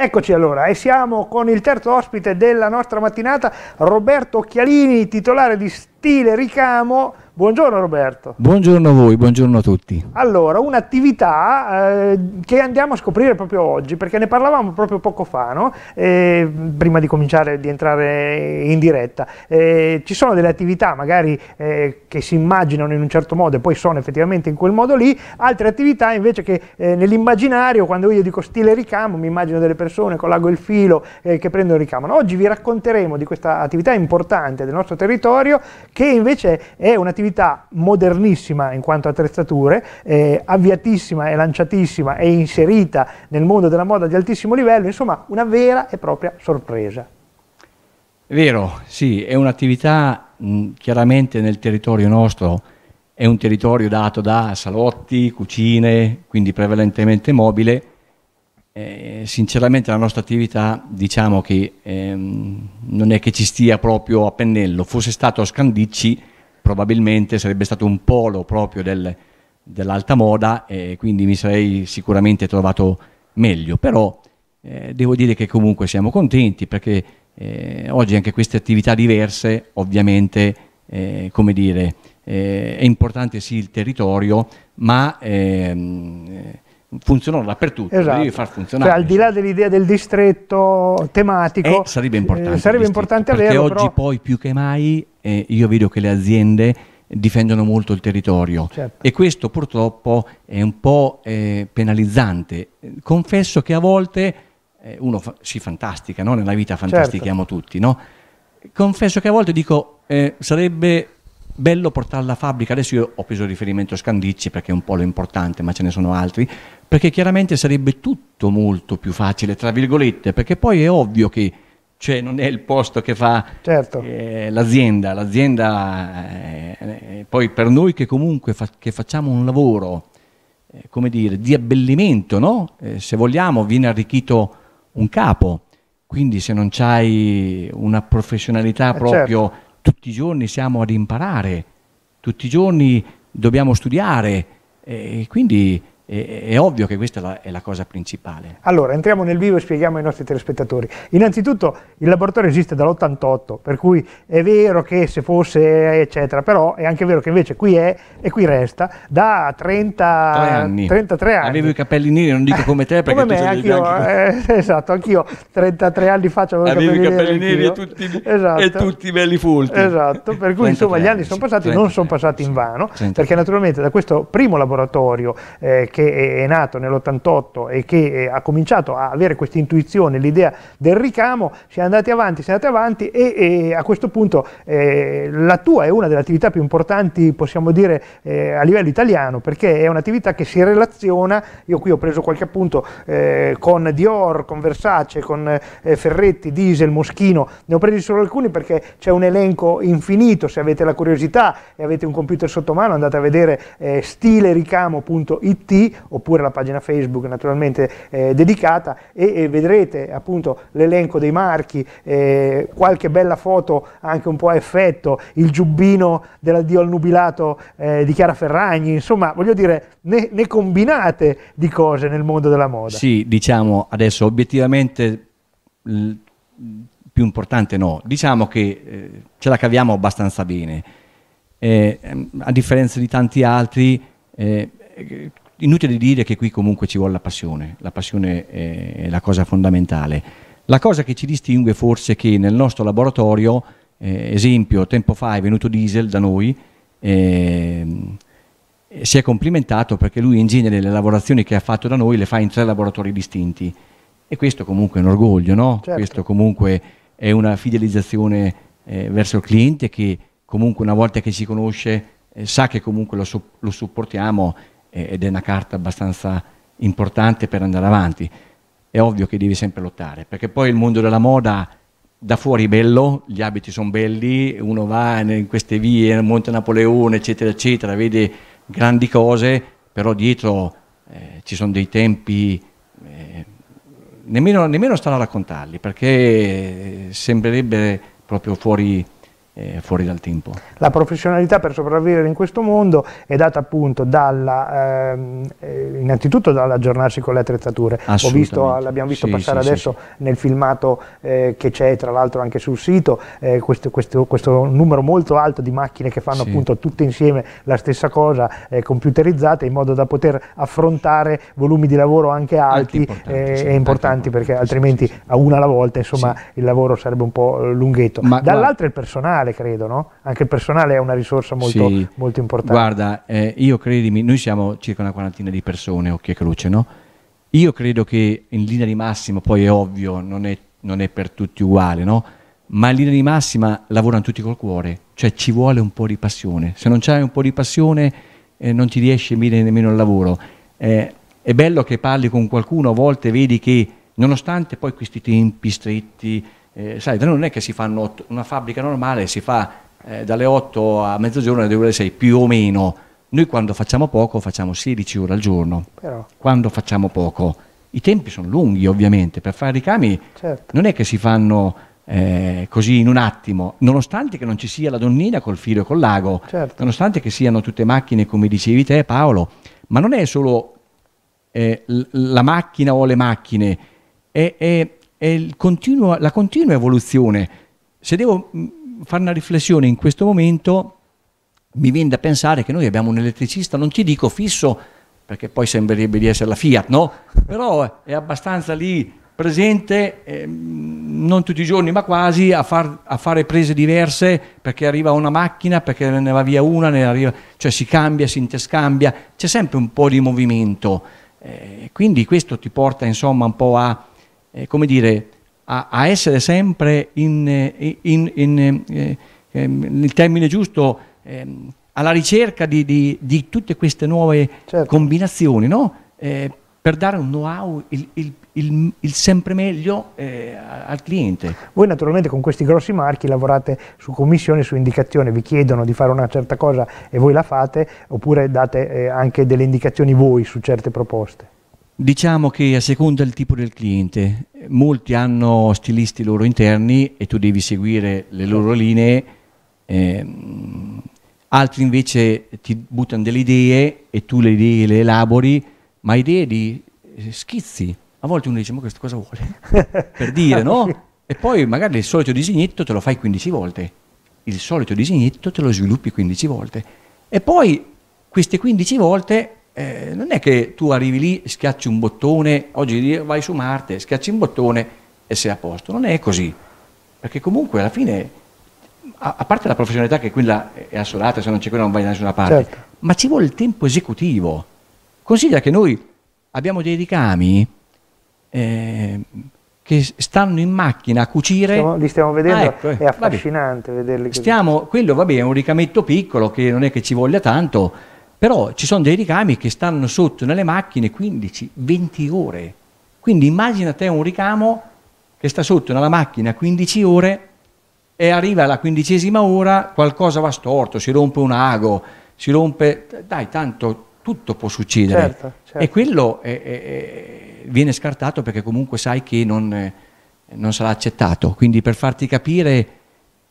Eccoci allora e siamo con il terzo ospite della nostra mattinata, Roberto Chialini, titolare di Stile Ricamo, Buongiorno Roberto. Buongiorno a voi, buongiorno a tutti. Allora, un'attività eh, che andiamo a scoprire proprio oggi, perché ne parlavamo proprio poco fa, no? eh, prima di cominciare di entrare in diretta. Eh, ci sono delle attività magari eh, che si immaginano in un certo modo e poi sono effettivamente in quel modo lì, altre attività invece che eh, nell'immaginario, quando io dico stile ricamo, mi immagino delle persone con l'ago e il filo eh, che prendono il ricamo. oggi vi racconteremo di questa attività importante del nostro territorio che invece è un'attività un'attività modernissima in quanto attrezzature, eh, avviatissima e lanciatissima e inserita nel mondo della moda di altissimo livello, insomma una vera e propria sorpresa. È vero, sì, è un'attività chiaramente nel territorio nostro, è un territorio dato da salotti, cucine, quindi prevalentemente mobile, eh, sinceramente la nostra attività diciamo che ehm, non è che ci stia proprio a pennello, fosse stato a Scandicci probabilmente sarebbe stato un polo proprio del, dell'alta moda e quindi mi sarei sicuramente trovato meglio, però eh, devo dire che comunque siamo contenti perché eh, oggi anche queste attività diverse ovviamente, eh, come dire, eh, è importante sì il territorio, ma ehm, funzionano dappertutto, esatto. devi far funzionare. Cioè, al di là dell'idea del distretto tematico, eh, sarebbe importante, eh, sarebbe importante perché averlo. Perché oggi però... poi più che mai eh, io vedo che le aziende difendono molto il territorio certo. e questo purtroppo è un po' eh, penalizzante. Confesso che a volte eh, uno fa, si fantastica, no? nella vita certo. fantastichiamo certo. tutti, no? confesso che a volte dico eh, sarebbe bello portare la fabbrica, adesso io ho preso riferimento a Scandicci perché è un polo importante, ma ce ne sono altri, perché chiaramente sarebbe tutto molto più facile, tra virgolette, perché poi è ovvio che cioè, non è il posto che fa certo. eh, l'azienda, l'azienda eh, eh poi per noi che comunque fa, che facciamo un lavoro, eh, come dire, di abbellimento, no? Eh, se vogliamo viene arricchito un capo, quindi se non c'hai una professionalità eh, proprio, certo. tutti i giorni siamo ad imparare, tutti i giorni dobbiamo studiare, quindi è, è ovvio che questa è la, è la, cosa principale. Allora, entriamo nel vivo e spieghiamo ai nostri telespettatori. Innanzitutto il laboratorio esiste dall'88, per cui è vero che se fosse eccetera, però è anche vero che invece qui è e qui resta da 30, anni. 33 anni. Avevo i capelli neri, non dico come te perché come tu me, anch'io, eh, esatto, anch'io 33 anni fa avevo Avevi i capelli neri, e tutti, esatto. e tutti belli folti. Esatto, per cui insomma gli anni sono passati, non sono passati in vano, perché naturalmente da questo primo laboratorio eh, che è nato nell'88 e che eh, ha cominciato a avere questa intuizione, l'idea del ricamo, si è andati avanti, si è andati avanti e, e a questo punto eh, la tua è una delle attività più importanti, possiamo dire, eh, a livello italiano, perché è un'attività che si relaziona, io qui ho preso qualche appunto, eh, con Dior, con Versace, con eh, Ferretti, Diesel, Moschino, ne ho presi solo alcuni perché c'è un elenco infinito, se avete la curiosità e avete un computer sotto mano andate a vedere eh, stilericamo.it oppure la pagina Facebook naturalmente eh, dedicata e, e, vedrete appunto l'elenco dei marchi, eh, qualche bella foto anche un po' a effetto, il giubbino dell'addio al nubilato eh, di Chiara Ferragni, insomma voglio dire ne, ne combinate di cose nel mondo della moda. Sì, diciamo adesso obiettivamente l- più importante no, diciamo che eh, ce la caviamo abbastanza bene, eh, a differenza di tanti altri eh, inutile dire che qui comunque ci vuole la passione, la passione è la cosa fondamentale. La cosa che ci distingue forse è che nel nostro laboratorio, eh, esempio, tempo fa è venuto Diesel da noi, eh, si è complimentato perché lui in genere le lavorazioni che ha fatto da noi le fa in tre laboratori distinti e questo comunque è un orgoglio, no? certo. questo comunque è una fidelizzazione eh, verso il cliente che comunque una volta che si conosce eh, sa che comunque lo, lo supportiamo eh, ed è una carta abbastanza importante per andare avanti. È ovvio che devi sempre lottare, perché poi il mondo della moda da fuori è bello, gli abiti sono belli, uno va in queste vie, nel Monte Napoleone, eccetera, eccetera, vede grandi cose, però dietro eh, ci sono dei tempi, eh, nemmeno, nemmeno stare a raccontarli, perché eh, sembrerebbe proprio fuori, eh, fuori dal tempo. La professionalità per sopravvivere in questo mondo è data appunto dalla, ehm, eh, innanzitutto dall'aggiornarsi con le attrezzature. l'abbiamo visto sì, passare sì, adesso sì. nel filmato eh, che c'è tra l'altro anche sul sito, eh, questo, questo, questo, numero molto alto di macchine che fanno appunto tutte insieme la stessa cosa, eh, computerizzate, in modo da poter affrontare volumi di lavoro anche alti, alti eh, importanti, e importanti, perché altrimenti a una alla volta insomma il lavoro sarebbe un po' lunghetto. Ma, Dall'altra il personale personale, credo, no? Anche il personale è una risorsa molto, sì. molto importante. Guarda, eh, io credimi, noi siamo circa una quarantina di persone, occhio e croce, no? Io credo che in linea di massima, poi è ovvio, non è, non è per tutti uguale, no? Ma in linea di massima lavorano tutti col cuore, cioè ci vuole un po' di passione. Se non c'hai un po' di passione eh, non ti riesce bene nemmeno il lavoro. Eh, è bello che parli con qualcuno, a volte vedi che nonostante poi questi tempi stretti, eh, sai, non è che si fanno una fabbrica normale, si fa eh, dalle 8 a mezzogiorno alle 2 alle 6 più o meno. Noi quando facciamo poco facciamo 16 ore al giorno, Però. quando facciamo poco. I tempi sono lunghi ovviamente, per fare ricami certo. non è che si fanno eh, così in un attimo, nonostante che non ci sia la donnina col filo e col lago, certo. nonostante che siano tutte macchine come dicevi te Paolo, ma non è solo eh, la macchina o le macchine, è, è è continuo, la continua evoluzione. Se devo mm, fare una riflessione in questo momento, mi viene da pensare che noi abbiamo un elettricista, non ti dico fisso, perché poi sembrerebbe di essere la Fiat, no? Però è abbastanza lì presente, eh, non tutti i giorni, ma quasi, a, far, a, fare prese diverse, perché arriva una macchina, perché ne va via una, arriva, cioè si cambia, si interscambia, c'è sempre un po' di movimento. Eh, quindi questo ti porta insomma un po' a eh, come dire, a, a, essere sempre in, eh, in, in, eh, ehm, nel termine giusto, ehm, alla ricerca di, di, di, tutte queste nuove certo. combinazioni, no? eh, per dare un know-how il, il, il, il, sempre meglio eh, al cliente. Voi naturalmente con questi grossi marchi lavorate su commissione, su indicazione, vi chiedono di fare una certa cosa e voi la fate, oppure date eh, anche delle indicazioni voi su certe proposte? Diciamo che a seconda del tipo del cliente, molti hanno stilisti loro interni e tu devi seguire le loro linee, eh, altri invece ti buttano delle idee e tu le idee le elabori, ma idee di eh, schizzi. A volte uno dice, ma questo cosa vuole? per dire, no? E poi magari il solito disegnetto te lo fai 15 volte, il solito disegnetto te lo sviluppi 15 volte. E poi queste 15 volte eh, non è che tu arrivi lì, schiacci un bottone, oggi vai su Marte, schiacci un bottone e sei a posto. Non è così, perché comunque alla fine, a, a parte la professionalità che quella è assolata, se non c'è quella non vai da nessuna parte, certo. ma ci vuole il tempo esecutivo. Considera che noi abbiamo dei ricami eh, che stanno in macchina a cucire. Stiamo, li stiamo ah, vedendo, ah, ecco, eh, è affascinante vederli così. Stiamo, quello va bene, è un ricametto piccolo che non è che ci voglia tanto però ci sono dei ricami che stanno sotto nelle macchine 15-20 ore. Quindi immagina te un ricamo che sta sotto nella macchina 15 ore e arriva alla quindicesima ora, qualcosa va storto, si rompe un ago, si rompe... Dai, tanto tutto può succedere. Certo, certo. E quello è, è, è, viene scartato perché comunque sai che non, non, sarà accettato. Quindi per farti capire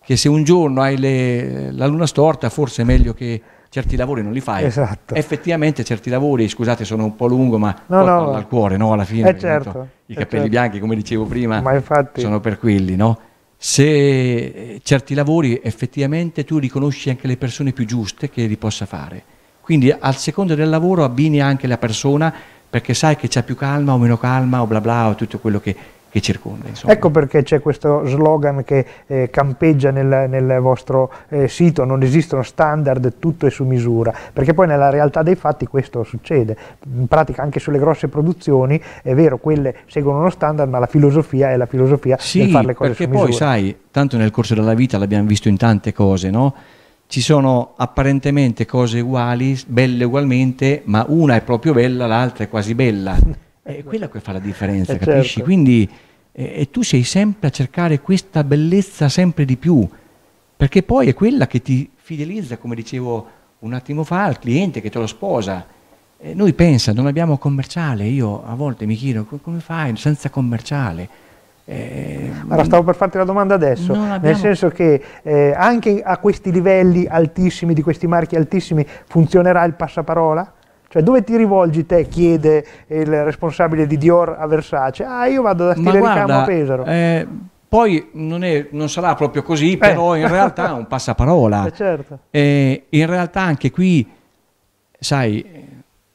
che se un giorno hai le, la luna storta forse è meglio che certi lavori non li fai. Esatto. Effettivamente certi lavori, scusate sono un po' lungo, ma no, no. al cuore, no? Alla fine. Eh, certo, I eh, capelli certo. bianchi, come dicevo prima, infatti... sono per quelli, no? Se eh, certi lavori effettivamente tu riconosci anche le persone più giuste che li possa fare. Quindi al secondo del lavoro abbini anche la persona perché sai che c'è più calma o meno calma o bla bla o tutto quello che che circonda. Insomma. Ecco perché c'è questo slogan che eh, campeggia nel, nel vostro eh, sito, non esistono standard, tutto è su misura, perché poi nella realtà dei fatti questo succede, in pratica anche sulle grosse produzioni è vero, quelle seguono uno standard, ma la filosofia è la filosofia sì, di fare le cose su misura. Perché poi sai, tanto nel corso della vita l'abbiamo visto in tante cose, no? ci sono apparentemente cose uguali, belle ugualmente, ma una è proprio bella, l'altra è quasi bella. Eh, ecco. È quella che fa la differenza, eh certo. capisci? Certo. Quindi eh, tu sei sempre a cercare questa bellezza sempre di più, perché poi è quella che ti fidelizza, come dicevo un attimo fa, al cliente che te lo sposa. Eh, noi pensa, non abbiamo commerciale, io a volte mi chiedo come fai senza commerciale? Eh, allora, stavo per farti la domanda adesso, abbiamo... nel senso che eh, anche a questi livelli altissimi, di questi marchi altissimi, funzionerà il passaparola? Cioè dove ti rivolgi te, chiede il responsabile di Dior a Versace? Ah, io vado da Stile guarda, Ricamo a Pesaro. Eh, poi non, è, non, sarà proprio così, eh. però in realtà è un passaparola. Eh, certo. eh, in realtà anche qui, sai,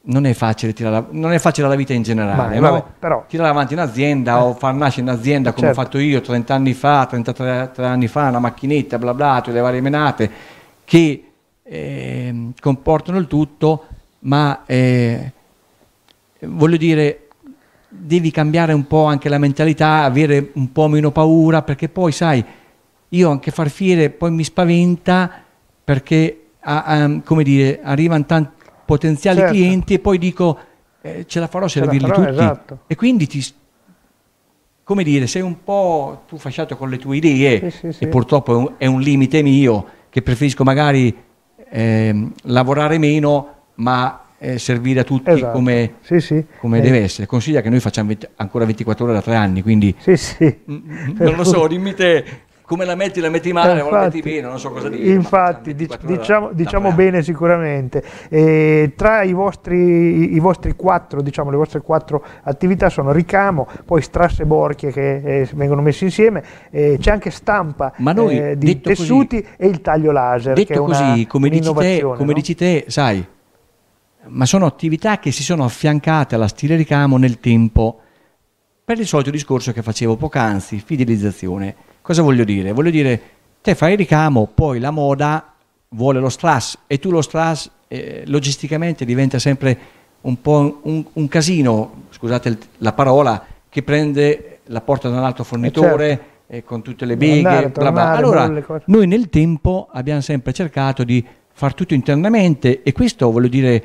non è facile, tirare, non è facile la vita in generale. Vai, no? vabbè, però... Tirare avanti un'azienda eh. o far nascere un'azienda eh, come certo. ho fatto io 30 anni fa, 33 anni fa, una macchinetta, bla bla, tutte le varie menate, che ehm, comportano il tutto ma eh, voglio dire, devi cambiare un po' anche la mentalità, avere un po' meno paura, perché poi sai, io anche far fiere poi mi spaventa perché, ah, ah, come dire, arrivano tanti potenziali certo. clienti e poi dico eh, ce la farò se servirli farò, tutti. Esatto. E quindi ti, come dire, sei un po' tu fasciato con le tue idee sì, sì, sì. e purtroppo è un, è un, limite mio che preferisco magari eh, lavorare meno ma eh, servire a tutti esatto. come, sì, sì. come eh. deve essere. Consiglia che noi facciamo 20, ancora 24 ore da tre anni, quindi sì, mh, mm, mm, non lo so, dimmi te come la metti, la metti male, infatti, la metti bene, non so cosa dire. Infatti, dic- diciamo, da, diciamo da diciamo bene sicuramente. E tra i vostri, i vostri, quattro, diciamo, le vostre quattro attività sono ricamo, poi strasse e borchie che eh, vengono messe insieme, eh, c'è anche stampa noi, eh, di tessuti così, e il taglio laser. Detto che è una, così, come dici, te, come no? dici te, sai, ma sono attività che si sono affiancate alla stile ricamo nel tempo per il solito discorso che facevo poc'anzi, fidelizzazione. Cosa voglio dire? Voglio dire, te fai il ricamo, poi la moda vuole lo strass e tu lo strass eh, logisticamente diventa sempre un po' un, un casino, scusate il, la parola, che prende la porta da un altro fornitore. Eh, certo. Eh, con tutte le bighe. bla bla. allora, noi nel tempo abbiamo sempre cercato di far tutto internamente e questo, voglio dire,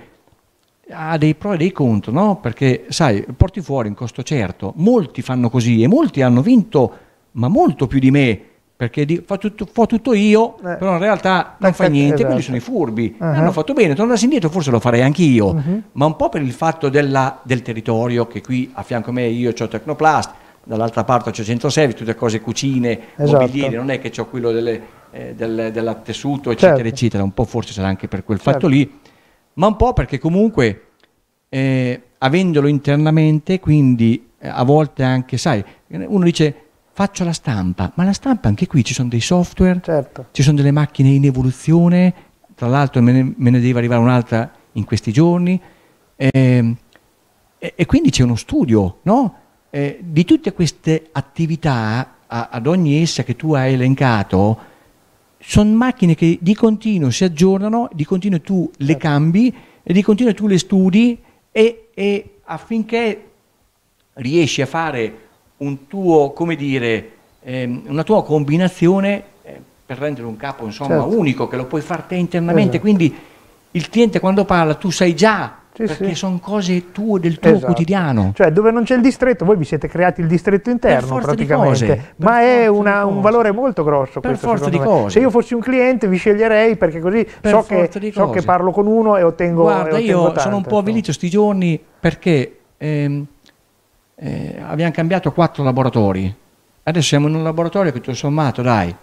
ha dei pro e dei contro, no? Perché, sai, porti fuori un costo certo, molti fanno così e molti hanno vinto, ma molto più di me, perché di, fa, tutto, fa, tutto, io, eh. però in realtà non fa niente, esatto. quindi sono i furbi. Uh-huh. Hanno fatto bene, tornassi indietro forse lo farei anch'io, uh-huh. ma un po' per il fatto della, del territorio, che qui a fianco a me io ho Tecnoplast, dall'altra parte c'è Centroservi, tutte cose cucine, esatto. mobilieri, non è che ho quello delle, eh, del, della tessuto, eccetera, certo. eccetera, un po' forse sarà anche per quel certo. fatto lì ma un po' perché comunque eh, avendolo internamente, quindi eh, a volte anche, sai, uno dice faccio la stampa, ma la stampa anche qui ci sono dei software, certo. ci sono delle macchine in evoluzione, tra l'altro me ne, me ne deve arrivare un'altra in questi giorni, eh, e, e, quindi c'è uno studio no? Eh, di tutte queste attività, a, ad ogni essa che tu hai elencato, sono macchine che di continuo si aggiornano, di continuo tu le certo. cambi e di continuo tu le studi e, e, affinché riesci a fare un tuo, come dire, ehm, una tua combinazione eh, per rendere un capo insomma certo. unico che lo puoi fare te internamente. Esatto. Quindi il cliente quando parla tu sai già sì, perché sì. sono cose tue del tuo esatto. quotidiano. Cioè dove non c'è il distretto, voi vi siete creati il distretto interno praticamente, cose, ma è una, un valore molto grosso per questo, forza di me. cose. Se io fossi un cliente vi sceglierei perché così so che, so che, parlo con uno e ottengo Guarda, e ottengo io tante, sono un po' avvilito sti giorni perché ehm, eh, abbiamo cambiato quattro laboratori. Adesso siamo in un laboratorio che tutto sommato, dai,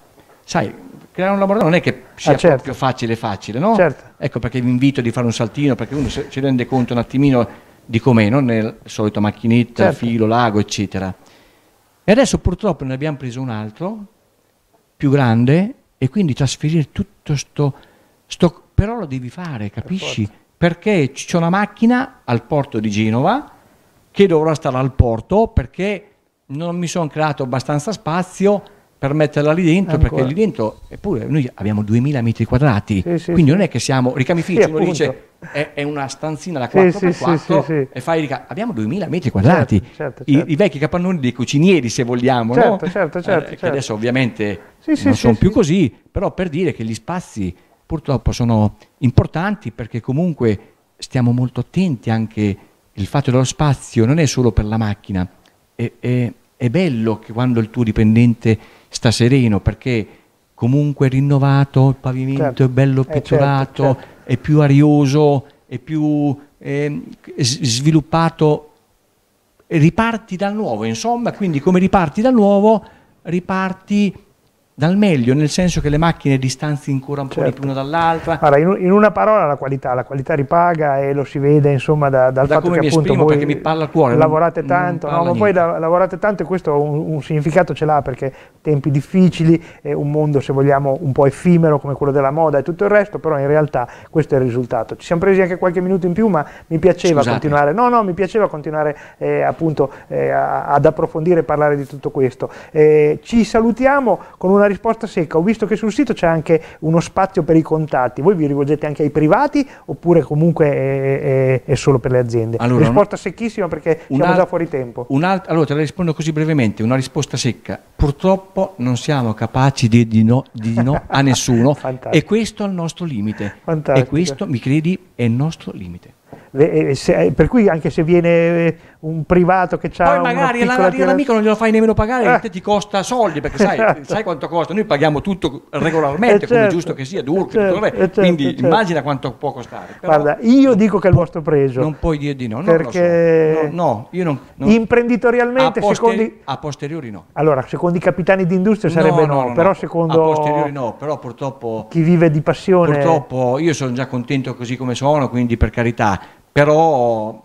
sai, creare un laboratorio non è che sia ah, certo. proprio facile facile, no? Certo. Ecco perché vi invito di fare un saltino, perché uno si rende conto un attimino di com'è, non nel solito macchinetta, certo. filo, lago, eccetera. E adesso purtroppo ne abbiamo preso un altro, più grande, e quindi trasferire tutto sto... sto però lo devi fare, capisci? Per perché c'è una macchina al porto di Genova che dovrà stare al porto perché non mi sono creato abbastanza spazio per metterla lì dentro, Ancora. perché lì dentro, eppure noi abbiamo 2000 metri quadrati, sì, sì, quindi sì. non è che siamo, ricamifici, uno dice è, è, una stanzina da 4x4 e fai rica- abbiamo 2000 metri quadrati, certo, certo, certo. I, I, vecchi capannoni dei cucinieri se vogliamo, certo, no? certo, certo, eh, che certo. adesso ovviamente non sono più così, però per dire che gli spazi purtroppo sono importanti perché comunque stiamo molto attenti anche il fatto dello spazio non è solo per la macchina, è, è, è bello che quando il tuo dipendente sta sereno perché comunque rinnovato, il pavimento certo, è bello pitturato, eh, è, certo, certo. è più arioso, è più eh, sviluppato, riparti dal nuovo, insomma, quindi come riparti dal nuovo, riparti dal meglio, nel senso che le macchine distanzino ancora un po' certo. di più una dall'altra. Allora, in, una parola la qualità, la qualità ripaga e lo si vede insomma da, dal da fatto che appunto voi mi parla cuore, lavorate non, tanto, non no, ma poi da, lavorate tanto e questo un, un significato ce l'ha perché tempi difficili, eh, un mondo se vogliamo un po' effimero come quello della moda e tutto il resto, però in realtà questo è il risultato. Ci siamo presi anche qualche minuto in più ma mi piaceva Scusate. continuare, no no mi piaceva continuare eh, appunto eh, ad approfondire e parlare di tutto questo. Eh, ci salutiamo con una una risposta secca. Ho visto che sul sito c'è anche uno spazio per i contatti. Voi vi rivolgete anche ai privati oppure comunque è, è, è solo per le aziende? Allora, risposta secchissima perché siamo al- già fuori tempo. Alt- allora te la rispondo così brevemente, una risposta secca. Purtroppo non siamo capaci di dire no, di no a nessuno e questo è il nostro limite. Fantastico. E questo, mi credi, è il nostro limite. Le, eh, se, eh, per cui anche se viene eh, un privato che ha poi magari la, la, l'amico non glielo fai nemmeno pagare eh. ti costa soldi perché sai, esatto. sai, quanto costa noi paghiamo tutto regolarmente certo. come giusto che sia Durk, certo, certo. certo. quindi immagina quanto può costare Però guarda io dico che è il vostro preso non puoi dire di no perché so. no, no, io non, non imprenditorialmente a, posteri- secondo i, a posteriori no allora secondo i capitani d'industria sarebbe no, no, no però secondo a posteriori no però purtroppo chi vive di passione purtroppo io sono già contento così come sono quindi per carità però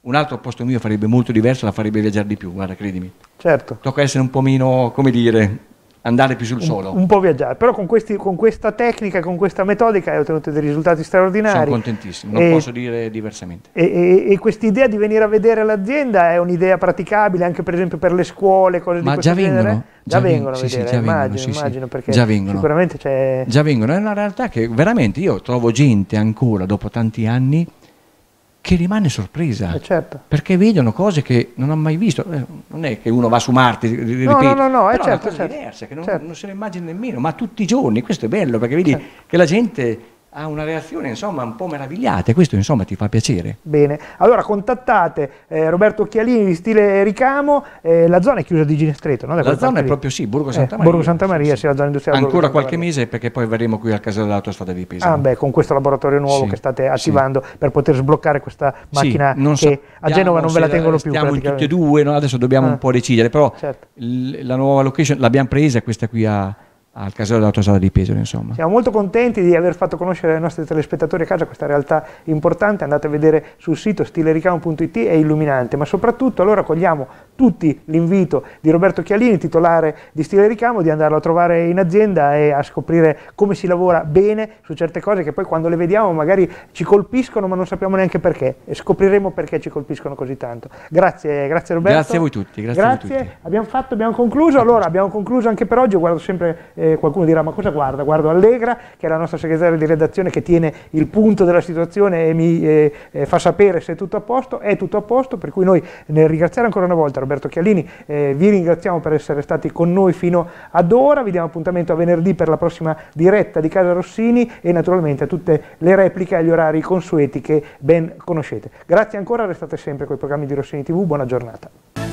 un altro posto mio farebbe molto diverso, la farebbe viaggiare di più, guarda, credimi. Certo. Tocca essere un po' meno, come dire, andare più sul solo. Un, un po' viaggiare, però con, questi, con, questa tecnica, con questa metodica hai ottenuto dei risultati straordinari. Sono contentissimo, non e, posso dire diversamente. E, e, e quest'idea di venire a vedere l'azienda è un'idea praticabile anche per esempio per le scuole, cose Ma di questo vengono, genere? Già, già vengono, sì, vedere, sì, già immagino, vengono, sì, immagino, perché già vengono. sicuramente c'è... Già vengono, è una realtà che veramente io trovo gente ancora dopo tanti anni che rimane sorpresa. Eh certo. Perché vedono cose che non hanno mai visto. Eh, non è che uno va su Marte, ripeto, no, no, no, è certo, certo. diversa, che non, certo. non, se ne immagina nemmeno, ma tutti i giorni, questo è bello, perché vedi certo. che la gente ha una reazione insomma un po' meravigliata e questo insomma ti fa piacere. Bene, allora contattate eh, Roberto Chialini di Stile Ricamo, eh, la zona è chiusa di Ginestreto, no? Da la zona è proprio sì, Borgo eh, Santa Maria. Eh, Borgo Santa Maria, sì, sì. sì, la zona industriale. Ancora qualche mese perché poi verremo qui al casello dell'autostrada di Pesaro. Ah beh, con questo laboratorio nuovo che state attivando per poter sbloccare questa macchina che a Genova non ve la tengono più. Siamo tutti e due, no? adesso dobbiamo ah, un po' decidere, però certo. la nuova location l'abbiamo presa, questa qui a al casello dell'autostrada di Pesaro. Insomma. Siamo molto contenti di aver fatto conoscere ai nostri telespettatori a casa questa realtà importante, andate a vedere sul sito stilericamo.it, è illuminante, ma soprattutto allora cogliamo tutti l'invito di Roberto Chialini, titolare di Stile Ricamo, di andarlo a trovare in azienda e a scoprire come si lavora bene su certe cose che poi quando le vediamo magari ci colpiscono ma non sappiamo neanche perché e scopriremo perché ci colpiscono così tanto. Grazie, grazie Roberto. Grazie a voi tutti. Grazie, grazie. Voi tutti. abbiamo fatto, abbiamo concluso, allora abbiamo concluso anche per oggi, Io guardo sempre, eh, qualcuno dirà ma cosa guarda? Guardo Allegra che è la nostra segretaria di redazione che tiene il punto della situazione e mi eh, eh fa sapere se è tutto a posto, è tutto a posto, per cui noi nel ringraziare ancora una volta Roberto Roberto Chialini. Eh, vi ringraziamo per essere stati con noi fino ad ora, vi diamo appuntamento a venerdì per la prossima diretta di Casa Rossini e naturalmente a tutte le repliche e agli orari consueti che ben conoscete. Grazie ancora, restate sempre con i programmi di Rossini TV, buona giornata.